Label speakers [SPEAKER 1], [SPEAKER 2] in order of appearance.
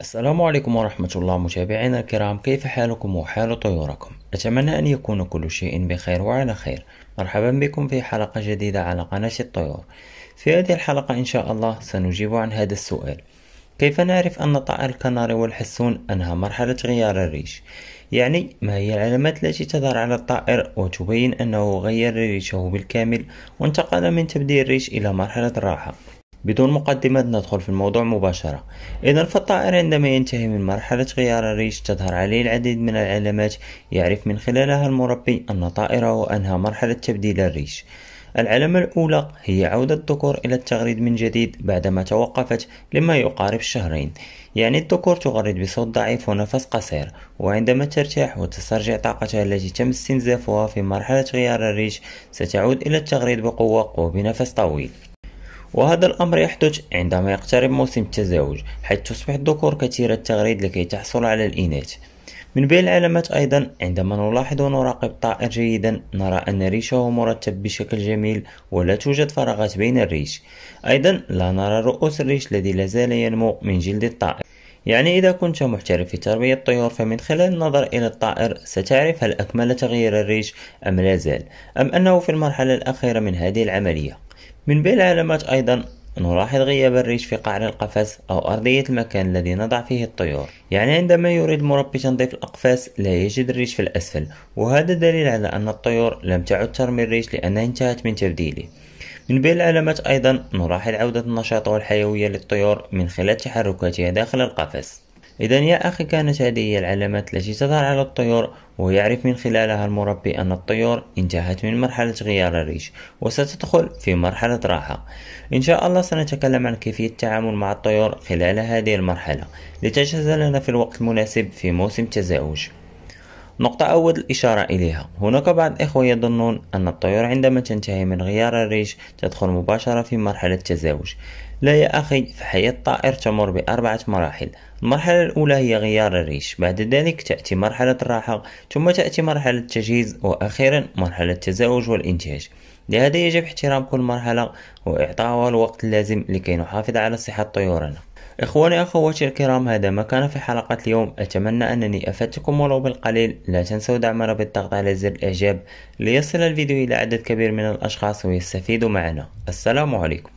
[SPEAKER 1] السلام عليكم ورحمة الله متابعينا الكرام كيف حالكم وحال طيوركم أتمنى أن يكون كل شيء بخير وعلى خير مرحبا بكم في حلقة جديدة على قناة الطيور في هذه الحلقة إن شاء الله سنجيب عن هذا السؤال كيف نعرف أن طائر الكناري والحسون أنهى مرحلة غيار الريش؟ يعني ما هي العلامات التي تظهر على الطائر وتبين أنه غير ريشه بالكامل وانتقل من تبديل الريش إلى مرحلة الراحة؟ بدون مقدمات ندخل في الموضوع مباشرة إذا فالطائر عندما ينتهي من مرحلة غيار الريش تظهر عليه العديد من العلامات يعرف من خلالها المربي أن طائره أنهى مرحلة تبديل الريش العلامة الأولى هي عودة الذكور إلى التغريد من جديد بعدما توقفت لما يقارب الشهرين يعني الذكور تغرد بصوت ضعيف ونفس قصير وعندما ترتاح وتسترجع طاقتها التي تم استنزافها في مرحلة غيار الريش ستعود إلى التغريد بقوة وبنفس طويل وهذا الأمر يحدث عندما يقترب موسم التزاوج حيث تصبح الذكور كثيرة التغريد لكي تحصل على الإناث من بين العلامات أيضا عندما نلاحظ ونراقب الطائر جيدا نرى أن ريشه مرتب بشكل جميل ولا توجد فراغات بين الريش أيضا لا نرى رؤوس الريش الذي لا زال ينمو من جلد الطائر يعني إذا كنت محترف في تربية الطيور فمن خلال النظر إلى الطائر ستعرف هل أكمل تغيير الريش أم لا زال أم أنه في المرحلة الأخيرة من هذه العملية من بين العلامات أيضا نلاحظ غياب الريش في قعر القفص أو أرضية المكان الذي نضع فيه الطيور يعني عندما يريد المربي تنظيف الأقفاص لا يجد الريش في الأسفل وهذا دليل على أن الطيور لم تعد ترمي الريش لأنها انتهت من تبديله من بين العلامات أيضا نلاحظ عودة النشاط والحيوية للطيور من خلال تحركاتها داخل القفص إذا يا أخي كانت هذه هي العلامات التي تظهر على الطيور ويعرف من خلالها المربي أن الطيور انتهت من مرحلة غيار الريش وستدخل في مرحلة راحة إن شاء الله سنتكلم عن كيفية التعامل مع الطيور خلال هذه المرحلة لتجهز لنا في الوقت المناسب في موسم التزاوج نقطة أول الإشارة إليها هناك بعض الإخوة يظنون أن الطيور عندما تنتهي من غيار الريش تدخل مباشرة في مرحلة التزاوج لا يا أخي فحياة الطائر تمر بأربعة مراحل المرحلة الأولى هي غيار الريش بعد ذلك تأتي مرحلة الراحة ثم تأتي مرحلة التجهيز وأخيرا مرحلة التزاوج والإنتاج لهذا يجب احترام كل مرحلة وإعطاها الوقت اللازم لكي نحافظ على صحة طيورنا إخواني أخواتي الكرام هذا ما كان في حلقة اليوم أتمنى أنني أفدتكم ولو بالقليل لا تنسوا دعمنا بالضغط على زر الإعجاب ليصل الفيديو إلى عدد كبير من الأشخاص ويستفيدوا معنا السلام عليكم